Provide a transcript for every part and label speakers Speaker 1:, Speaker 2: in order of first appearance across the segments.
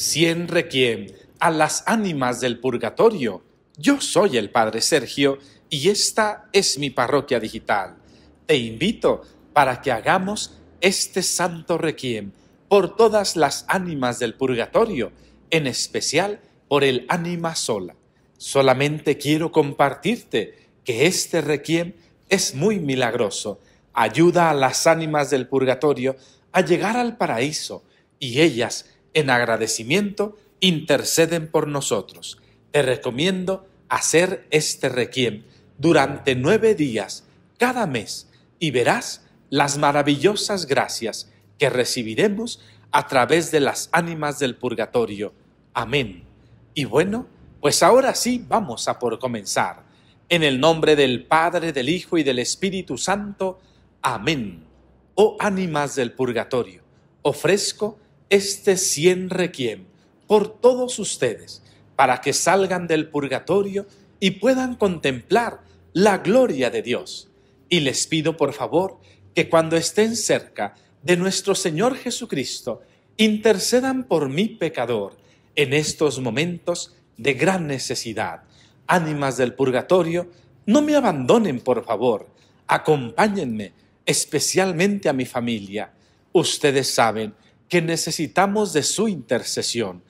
Speaker 1: Cien requiem a las ánimas del purgatorio. Yo soy el Padre Sergio y esta es mi parroquia digital. Te invito para que hagamos este santo requiem por todas las ánimas del purgatorio, en especial por el ánima sola. Solamente quiero compartirte que este requiem es muy milagroso. Ayuda a las ánimas del purgatorio a llegar al paraíso y ellas en agradecimiento, interceden por nosotros. Te recomiendo hacer este requiem durante nueve días cada mes y verás las maravillosas gracias que recibiremos a través de las ánimas del purgatorio. Amén. Y bueno, pues ahora sí vamos a por comenzar. En el nombre del Padre, del Hijo y del Espíritu Santo. Amén. Oh ánimas del purgatorio, ofrezco este cien requiem por todos ustedes, para que salgan del purgatorio y puedan contemplar la gloria de Dios. Y les pido por favor que cuando estén cerca de nuestro Señor Jesucristo, intercedan por mi pecador en estos momentos de gran necesidad. Ánimas del purgatorio, no me abandonen por favor, acompáñenme especialmente a mi familia. Ustedes saben que necesitamos de su intercesión.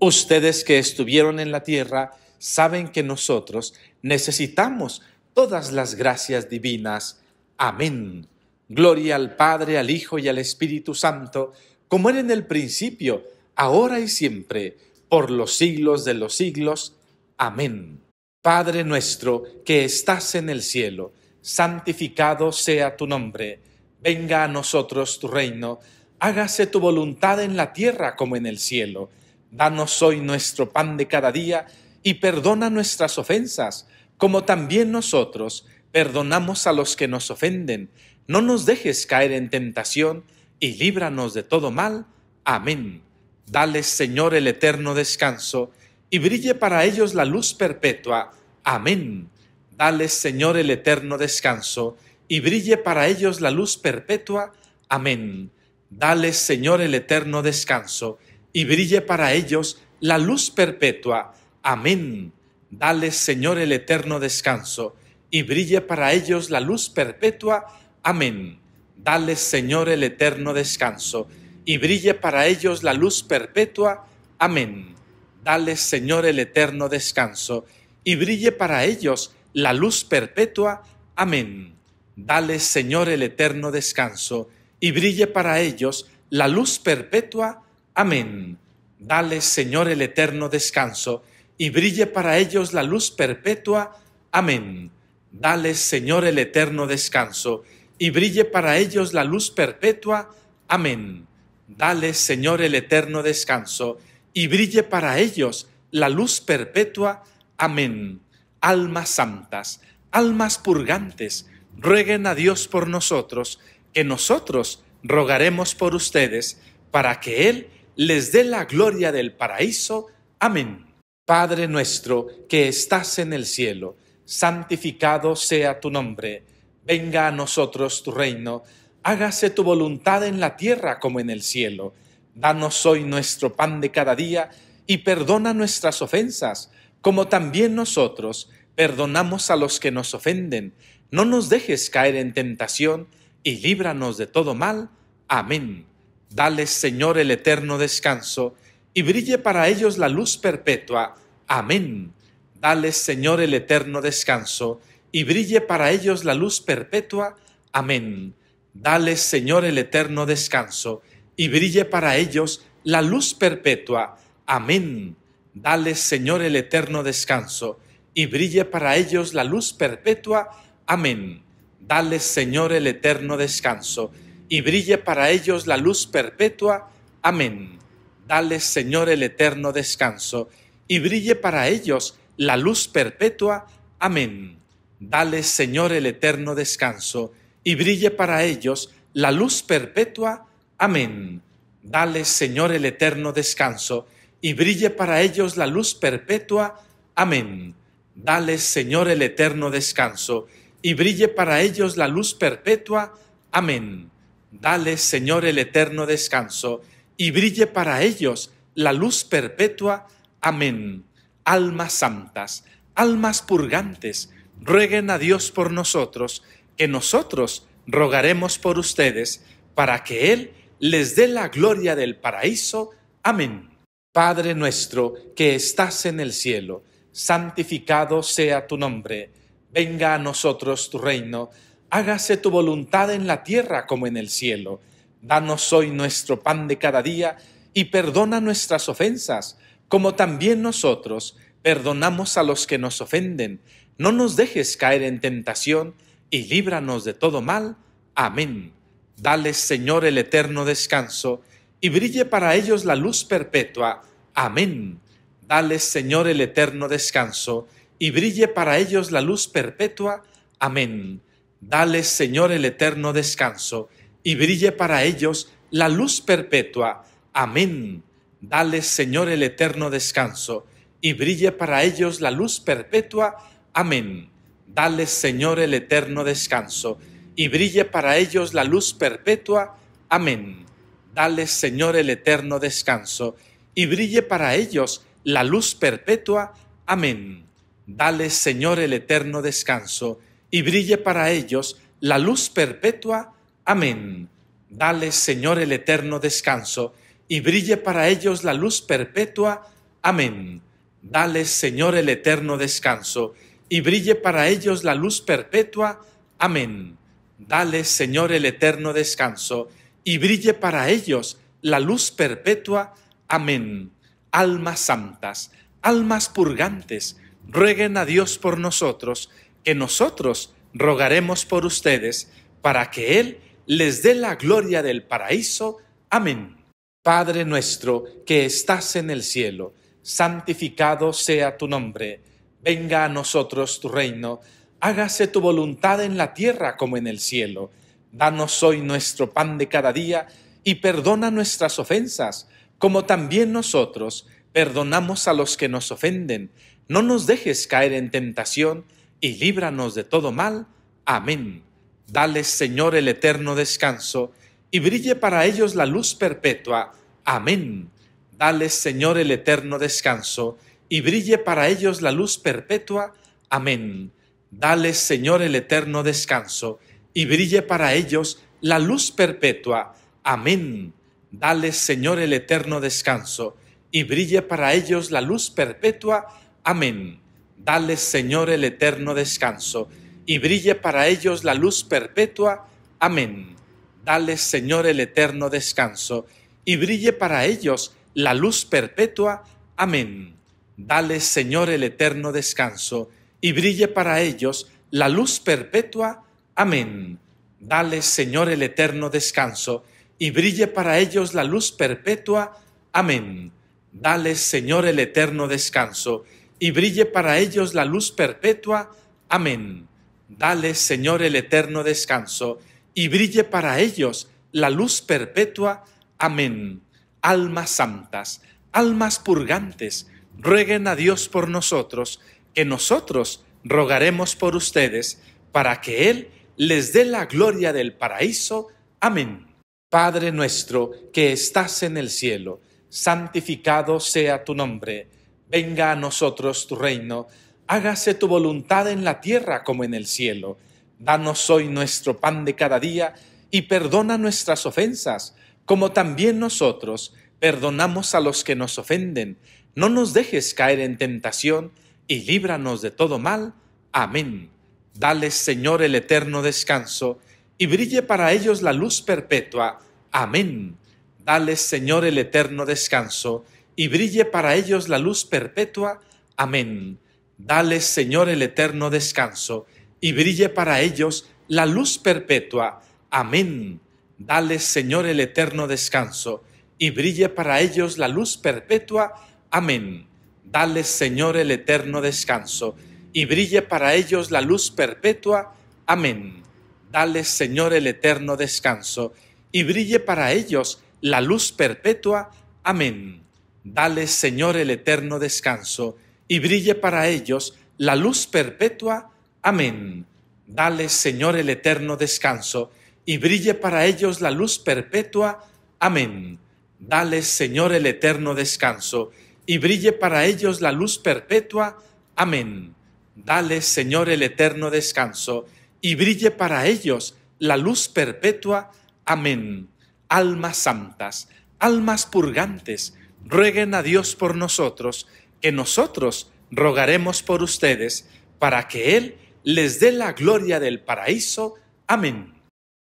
Speaker 1: Ustedes que estuvieron en la tierra saben que nosotros necesitamos todas las gracias divinas. Amén. Gloria al Padre, al Hijo y al Espíritu Santo, como era en el principio, ahora y siempre, por los siglos de los siglos. Amén. Padre nuestro que estás en el cielo, santificado sea tu nombre, venga a nosotros tu reino hágase tu voluntad en la tierra como en el cielo. Danos hoy nuestro pan de cada día y perdona nuestras ofensas, como también nosotros perdonamos a los que nos ofenden. No nos dejes caer en tentación y líbranos de todo mal. Amén. Dale, Señor, el eterno descanso y brille para ellos la luz perpetua. Amén. Dale, Señor, el eterno descanso y brille para ellos la luz perpetua. Amén. Dales, Señor, el eterno descanso, y brille para ellos la luz perpetua. Amén. Dale, Señor, el eterno descanso, y brille para ellos la luz perpetua. Amén. Dale, Señor, el eterno descanso, y brille para ellos la luz perpetua. Amén. Dale, Señor, el eterno descanso, y brille para ellos la luz perpetua. Amén. Dale, Señor, el eterno descanso, y brille para ellos la luz perpetua. Amén. Dale, Señor, el eterno descanso, y brille para ellos la luz perpetua. Amén. Dale, Señor, el eterno descanso, y brille para ellos la luz perpetua. Amén. Dale, Señor, el eterno descanso, y brille para ellos la luz perpetua. Amén. Almas santas, almas purgantes, rueguen a Dios por nosotros, que nosotros rogaremos por ustedes para que Él les dé la gloria del paraíso. Amén. Padre nuestro que estás en el cielo, santificado sea tu nombre, venga a nosotros tu reino, hágase tu voluntad en la tierra como en el cielo. Danos hoy nuestro pan de cada día y perdona nuestras ofensas, como también nosotros perdonamos a los que nos ofenden. No nos dejes caer en tentación y líbranos de todo mal. Amén. Dales, Señor, el eterno descanso, y brille para ellos la luz perpetua. Amén. Dales, Señor, el eterno descanso, y brille para ellos la luz perpetua. Amén. Dales, Señor, el eterno descanso, y brille para ellos la luz perpetua. Amén. Dales, Señor, el eterno descanso, y brille para ellos la luz perpetua. Amén Dales, Señor, el eterno descanso, y brille para ellos la luz perpetua. Amén. Dale Señor, el eterno descanso, y brille para ellos la luz perpetua. Amén. Dales, Señor, el eterno descanso, y brille para ellos la luz perpetua. Amén. Dales, Señor, el eterno descanso, y brille para ellos la luz perpetua. Amén. Dales, Señor, el eterno descanso, y brille para ellos la luz perpetua. Amén. Dale, Señor, el eterno descanso, y brille para ellos la luz perpetua. Amén. Almas santas, almas purgantes, rueguen a Dios por nosotros, que nosotros rogaremos por ustedes, para que Él les dé la gloria del paraíso. Amén. Padre nuestro que estás en el cielo, santificado sea tu nombre Venga a nosotros tu reino, hágase tu voluntad en la tierra como en el cielo. Danos hoy nuestro pan de cada día y perdona nuestras ofensas, como también nosotros perdonamos a los que nos ofenden. No nos dejes caer en tentación y líbranos de todo mal. Amén. Dale, Señor, el eterno descanso y brille para ellos la luz perpetua. Amén. Dale, Señor, el eterno descanso y brille para ellos la luz perpetua. Amén. Dale, Señor, el eterno descanso, y brille para ellos la luz perpetua. Amén. Dale, Señor, el eterno descanso, y brille para ellos la luz perpetua. Amén. Dale, Señor, el eterno descanso, y brille para ellos la luz perpetua. Amén. Dale, Señor, el eterno descanso, y brille para ellos la luz perpetua. Amén Dale, Señor, el eterno descanso, y brille para ellos la luz perpetua. Amén. Dale, Señor, el eterno descanso, y brille para ellos la luz perpetua. Amén. Dale, Señor, el eterno descanso, y brille para ellos la luz perpetua. Amén. Dale, Señor, el eterno descanso, y brille para ellos la luz perpetua. Amén. Almas santas, almas purgantes, rueguen a Dios por nosotros, que nosotros rogaremos por ustedes, para que Él les dé la gloria del paraíso. Amén. Padre nuestro que estás en el cielo, santificado sea tu nombre, venga a nosotros tu reino, hágase tu voluntad en la tierra como en el cielo. Danos hoy nuestro pan de cada día y perdona nuestras ofensas, como también nosotros perdonamos a los que nos ofenden no nos dejes caer en tentación, y líbranos de todo mal. Amén. Dales, Señor, el eterno descanso, y brille para ellos la luz perpetua. Amén. Dales, Señor, el eterno descanso, y brille para ellos la luz perpetua. Amén. Dales, Señor, el eterno descanso, y brille para ellos la luz perpetua. Amén. Dale, Señor, el eterno descanso, y brille para ellos la luz perpetua. Amén. Dale, Señor, el eterno descanso, y brille para ellos la luz perpetua. Amén. Dale, Señor, el eterno descanso, y brille para ellos la luz perpetua. Amén. Dale, Señor, el eterno descanso, y brille para ellos la luz perpetua. Amén. Dale, Señor, el eterno descanso, y brille para ellos la luz perpetua. Amén. Dale, Señor, el eterno descanso, y brille para ellos la luz perpetua. Amén. Dale, Señor, el eterno descanso, y brille para ellos la luz perpetua. Amén. Almas santas, almas purgantes, rueguen a Dios por nosotros, que nosotros rogaremos por ustedes, para que Él les dé la gloria del paraíso. Amén. Padre nuestro que estás en el cielo, santificado sea tu nombre Venga a nosotros tu reino, hágase tu voluntad en la tierra como en el cielo. Danos hoy nuestro pan de cada día y perdona nuestras ofensas, como también nosotros perdonamos a los que nos ofenden. No nos dejes caer en tentación y líbranos de todo mal. Amén. Dale, Señor, el eterno descanso y brille para ellos la luz perpetua. Amén. Dale, Señor, el eterno descanso y brille para ellos la luz perpetua. Amén. Dale, Señor, el eterno descanso, y brille para ellos la luz perpetua. Amén. Dale, Señor, el eterno descanso, y brille para ellos la luz perpetua. Amén. Dale, Señor, el eterno descanso, y brille para ellos la luz perpetua. Amén. Dale, Señor, el eterno descanso, y brille para ellos la luz perpetua. Amén. Dale, Señor, el eterno descanso, y brille para ellos la luz perpetua. Amén. Dale, Señor, el eterno descanso, y brille para ellos la luz perpetua. Amén. Dale, Señor, el eterno descanso, y brille para ellos la luz perpetua. Amén. Dale, Señor, el eterno descanso, y brille para ellos la luz perpetua. Amén. Almas santas, almas purgantes, rueguen a Dios por nosotros, que nosotros rogaremos por ustedes, para que Él les dé la gloria del paraíso. Amén.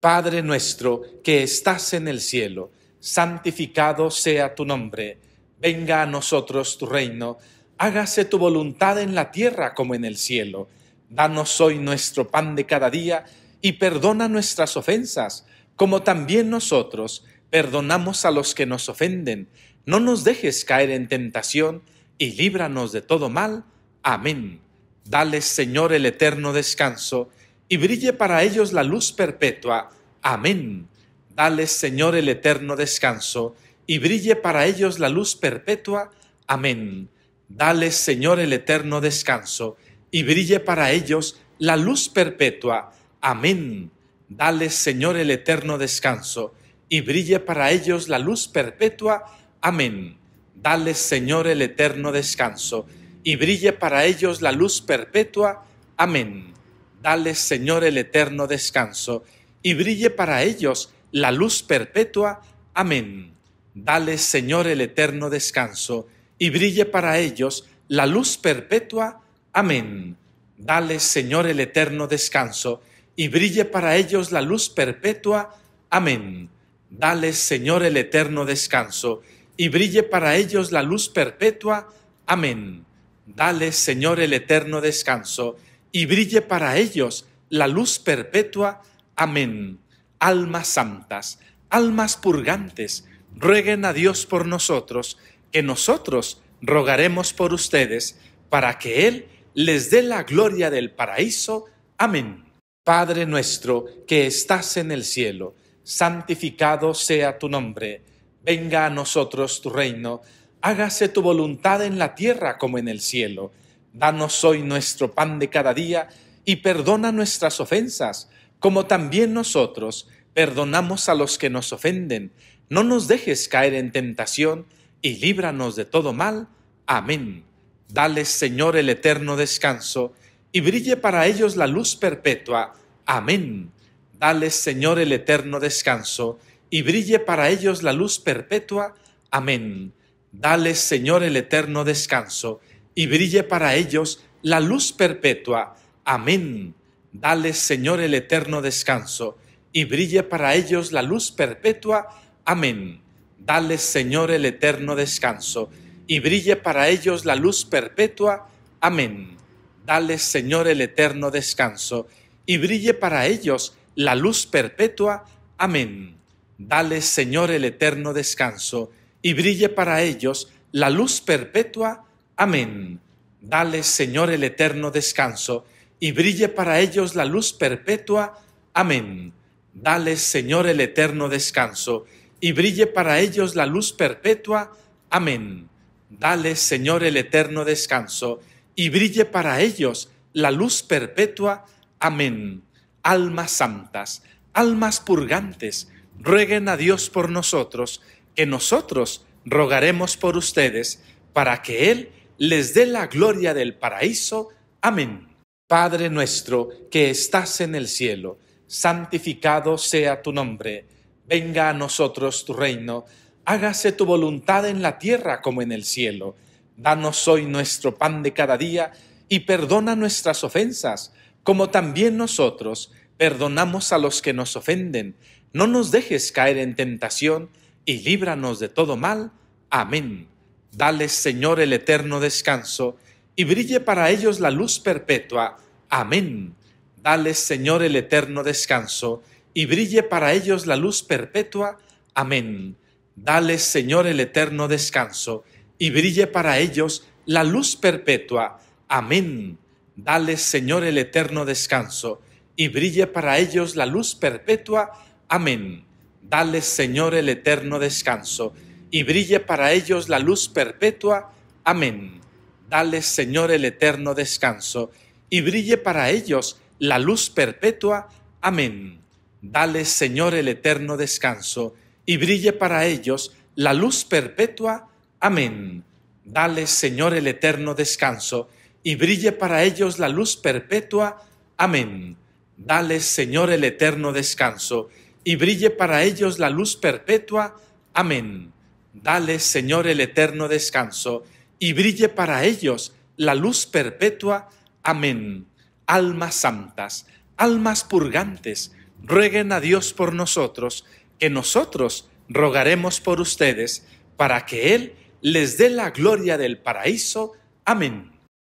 Speaker 1: Padre nuestro que estás en el cielo, santificado sea tu nombre, venga a nosotros tu reino, hágase tu voluntad en la tierra como en el cielo. Danos hoy nuestro pan de cada día y perdona nuestras ofensas, como también nosotros perdonamos a los que nos ofenden, no nos dejes caer en tentación, y líbranos de todo mal. Amén. Dale, Señor, el eterno descanso, y brille para ellos la luz perpetua. Amén. Dale, Señor, el eterno descanso, y brille para ellos la luz perpetua. Amén. Dale, Señor, el eterno descanso, y brille para ellos la luz perpetua. Amén. Dale, Señor, el eterno descanso, y brille para ellos la luz perpetua. Amén. Dale, Señor, el eterno descanso, y brille para ellos la luz perpetua. Amén. Dale, Señor, el eterno descanso, y brille para ellos la luz perpetua. Amén. Dale, Señor, el eterno descanso, y brille para ellos la luz perpetua. Amén. Dale, Señor, el eterno descanso, y brille para ellos la luz perpetua. Amén. Dales, Señor, el eterno descanso, y brille para ellos la luz perpetua. Amén. Dales, Señor, el eterno descanso, y brille para ellos la luz perpetua. Amén. Almas santas, almas purgantes, rueguen a Dios por nosotros, que nosotros rogaremos por ustedes, para que Él les dé la gloria del paraíso. Amén. Padre nuestro que estás en el cielo, santificado sea tu nombre, venga a nosotros tu reino, hágase tu voluntad en la tierra como en el cielo. Danos hoy nuestro pan de cada día y perdona nuestras ofensas, como también nosotros perdonamos a los que nos ofenden. No nos dejes caer en tentación y líbranos de todo mal. Amén. Dale, Señor, el eterno descanso y brille para ellos la luz perpetua. Amén. Dales, Señor, el eterno descanso, y brille para ellos la luz perpetua. Amén. Dales, Señor, el eterno descanso, y brille para ellos la luz perpetua. Amén. Dales, Señor, el eterno descanso, y brille para ellos la luz perpetua. Amén. Dales, Señor, el eterno descanso, y brille para ellos la luz perpetua. Amén. Dales, Señor, el eterno descanso, y brille para ellos la luz perpetua. Amén. Dale, Señor, el eterno descanso, y brille para ellos la luz perpetua. Amén. Dale, Señor, el eterno descanso, y brille para ellos la luz perpetua. Amén. Dale, Señor, el eterno descanso, y brille para ellos la luz perpetua. Amén. Dale, Señor, el eterno descanso, y brille para ellos la luz perpetua. Amén almas santas, almas purgantes, rueguen a Dios por nosotros, que nosotros rogaremos por ustedes, para que Él les dé la gloria del paraíso. Amén. Padre nuestro que estás en el cielo, santificado sea tu nombre, venga a nosotros tu reino, hágase tu voluntad en la tierra como en el cielo. Danos hoy nuestro pan de cada día y perdona nuestras ofensas como también nosotros perdonamos a los que nos ofenden. No nos dejes caer en tentación, y líbranos de todo mal. Amén. Dales, Señor, el eterno descanso, y brille para ellos la luz perpetua. Amén. Dales, Señor, el eterno descanso, y brille para ellos la luz perpetua. Amén. Dale, Señor, el eterno descanso, y brille para ellos la luz perpetua. Amén. Dale, Señor, el eterno descanso, y brille para ellos la luz perpetua. Amén. Dale, Señor, el eterno descanso, y brille para ellos la luz perpetua. Amén. Dale, Señor, el eterno descanso, y brille para ellos la luz perpetua. Amén. Dale, Señor, el eterno descanso, y brille para ellos la luz perpetua. Amén. Dale, Señor, el eterno descanso, y brille para ellos la luz perpetua. Amén. Dale, Señor, el eterno descanso, y brille para ellos la luz perpetua. Amén. Dale, Señor, el eterno descanso, y brille para ellos la luz perpetua. Amén. Almas santas, almas purgantes, rueguen a Dios por nosotros, que nosotros rogaremos por ustedes, para que Él les dé la gloria del paraíso. Amén.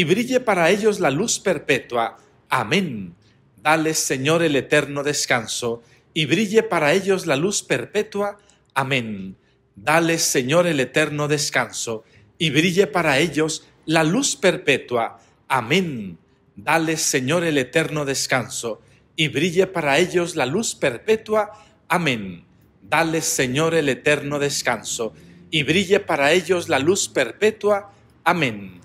Speaker 1: y brille para ellos la luz perpetua. Amén. Dale, Señor, el eterno descanso, y brille para ellos la luz perpetua. Amén. Dale, Señor, el eterno descanso, y brille para ellos la luz perpetua. Amén. Dale, Señor, el eterno descanso, y brille para ellos la luz perpetua. Amén. Dale, Señor, el eterno descanso, y brille para ellos la luz perpetua. Amén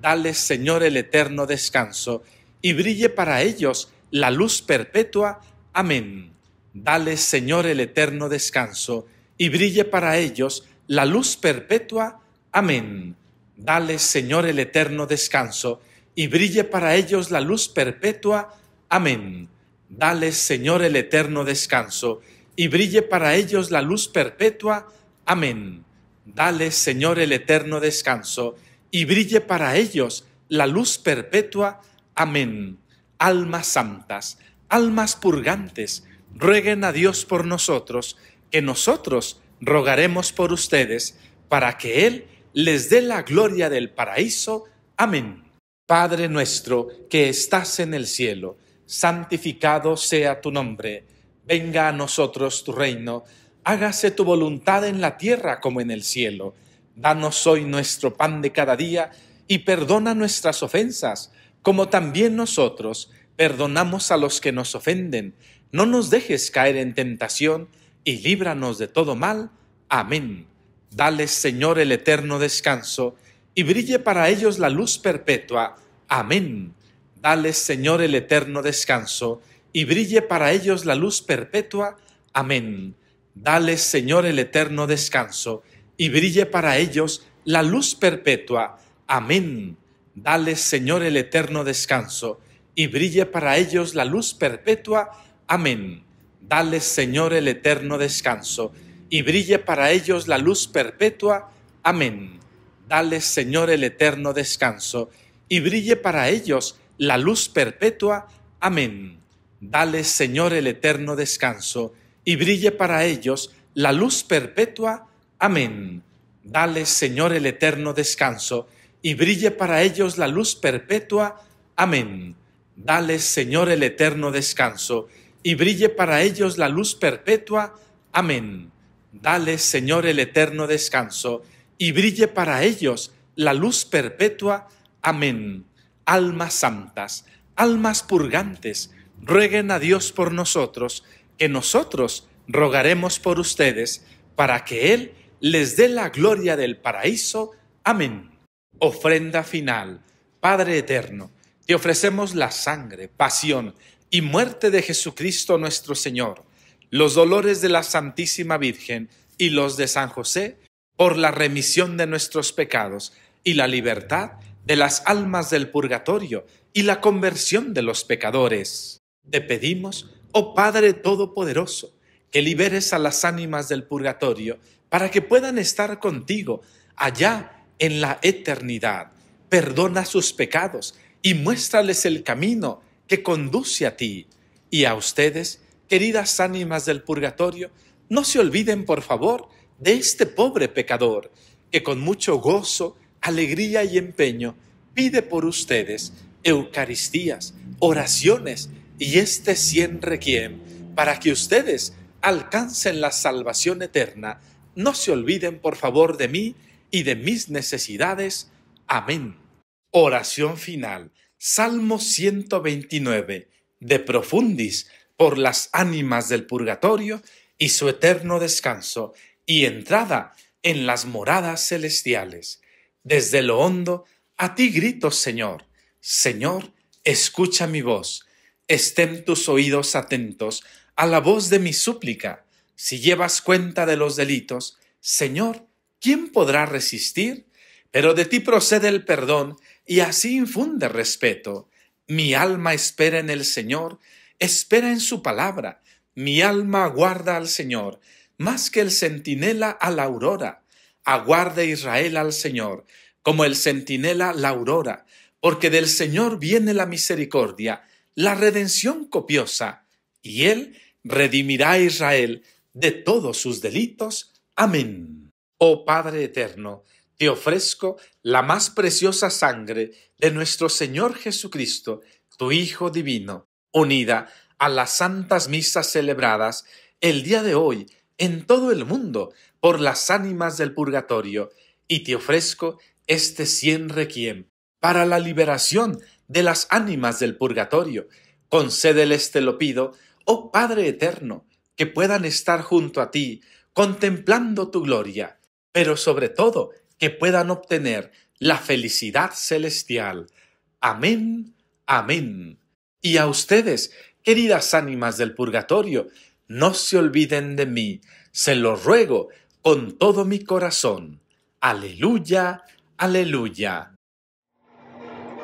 Speaker 1: dale, Señor, el eterno descanso, y brille para ellos la luz perpetua. Amén. Dale, Señor, el eterno descanso, y brille para ellos la luz perpetua. Amén. Dale, Señor, el eterno descanso, y brille para ellos la luz perpetua. Amén. Dale, Señor, el eterno descanso, y brille para ellos la luz perpetua. Amén. Dale, Señor, el eterno descanso, y brille para ellos la luz perpetua. Amén. Almas santas, almas purgantes, rueguen a Dios por nosotros, que nosotros rogaremos por ustedes, para que Él les dé la gloria del paraíso. Amén. Padre nuestro que estás en el cielo, santificado sea tu nombre, venga a nosotros tu reino, hágase tu voluntad en la tierra como en el cielo. Danos hoy nuestro pan de cada día y perdona nuestras ofensas, como también nosotros perdonamos a los que nos ofenden. No nos dejes caer en tentación y líbranos de todo mal. Amén. Dale, Señor, el eterno descanso y brille para ellos la luz perpetua. Amén. Dale, Señor, el eterno descanso y brille para ellos la luz perpetua. Amén. Dale, Señor, el eterno descanso y brille para ellos la luz perpetua. Amén. Dale, Señor, el eterno descanso, y brille para ellos la luz perpetua. Amén. Dale, Señor, el eterno descanso, y brille para ellos la luz perpetua. Amén. Dale, Señor, el eterno descanso, y brille para ellos la luz perpetua. Amén. Dale, Señor, el eterno descanso, y brille para ellos la luz perpetua. Amén. Dale, Señor, el eterno descanso, y brille para ellos la luz perpetua. Amén. Dale, Señor, el eterno descanso, y brille para ellos la luz perpetua. Amén. Dale, Señor, el eterno descanso, y brille para ellos la luz perpetua. Amén. Almas santas, almas purgantes, rueguen a Dios por nosotros, que nosotros rogaremos por ustedes, para que Él les dé la gloria del paraíso. Amén. Ofrenda final. Padre eterno, te ofrecemos la sangre, pasión y muerte de Jesucristo nuestro Señor, los dolores de la Santísima Virgen y los de San José, por la remisión de nuestros pecados y la libertad de las almas del purgatorio y la conversión de los pecadores. Te pedimos, oh Padre Todopoderoso, que liberes a las ánimas del purgatorio para que puedan estar contigo allá en la eternidad. Perdona sus pecados y muéstrales el camino que conduce a ti. Y a ustedes, queridas ánimas del purgatorio, no se olviden, por favor, de este pobre pecador, que con mucho gozo, alegría y empeño pide por ustedes Eucaristías, oraciones y este cien requiem, para que ustedes alcancen la salvación eterna no se olviden, por favor, de mí y de mis necesidades. Amén. Oración final. Salmo 129. De profundis por las ánimas del purgatorio y su eterno descanso y entrada en las moradas celestiales. Desde lo hondo, a ti grito, Señor. Señor, escucha mi voz. Estén tus oídos atentos a la voz de mi súplica si llevas cuenta de los delitos, Señor, ¿quién podrá resistir? Pero de ti procede el perdón y así infunde respeto. Mi alma espera en el Señor, espera en su palabra. Mi alma aguarda al Señor, más que el centinela a la aurora. Aguarde Israel al Señor, como el centinela la aurora, porque del Señor viene la misericordia, la redención copiosa, y Él redimirá a Israel de todos sus delitos. Amén. Oh Padre Eterno, te ofrezco la más preciosa sangre de nuestro Señor Jesucristo, tu Hijo Divino, unida a las santas misas celebradas el día de hoy en todo el mundo por las ánimas del purgatorio, y te ofrezco este cien requiem para la liberación de las ánimas del purgatorio. Concédeles, te lo pido, oh Padre Eterno, que puedan estar junto a ti, contemplando tu gloria, pero sobre todo que puedan obtener la felicidad celestial. Amén, amén. Y a ustedes, queridas ánimas del purgatorio, no se olviden de mí, se lo ruego con todo mi corazón. Aleluya, aleluya.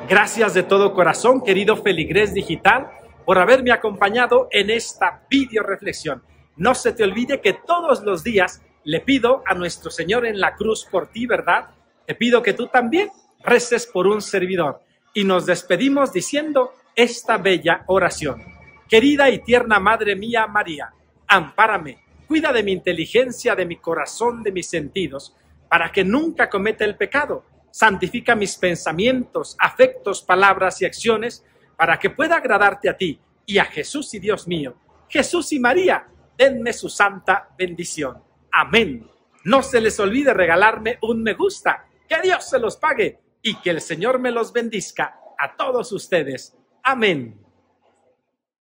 Speaker 1: Gracias de todo corazón, querido Feligrés Digital por haberme acompañado en esta video reflexión. No se te olvide que todos los días le pido a nuestro Señor en la cruz por ti, ¿verdad? Te pido que tú también reces por un servidor. Y nos despedimos diciendo esta bella oración. Querida y tierna Madre mía María, ampárame, cuida de mi inteligencia, de mi corazón, de mis sentidos, para que nunca cometa el pecado. Santifica mis pensamientos, afectos, palabras y acciones para que pueda agradarte a ti y a Jesús y Dios mío. Jesús y María, denme su santa bendición. Amén. No se les olvide regalarme un me gusta. Que Dios se los pague y que el Señor me los bendizca a todos ustedes. Amén.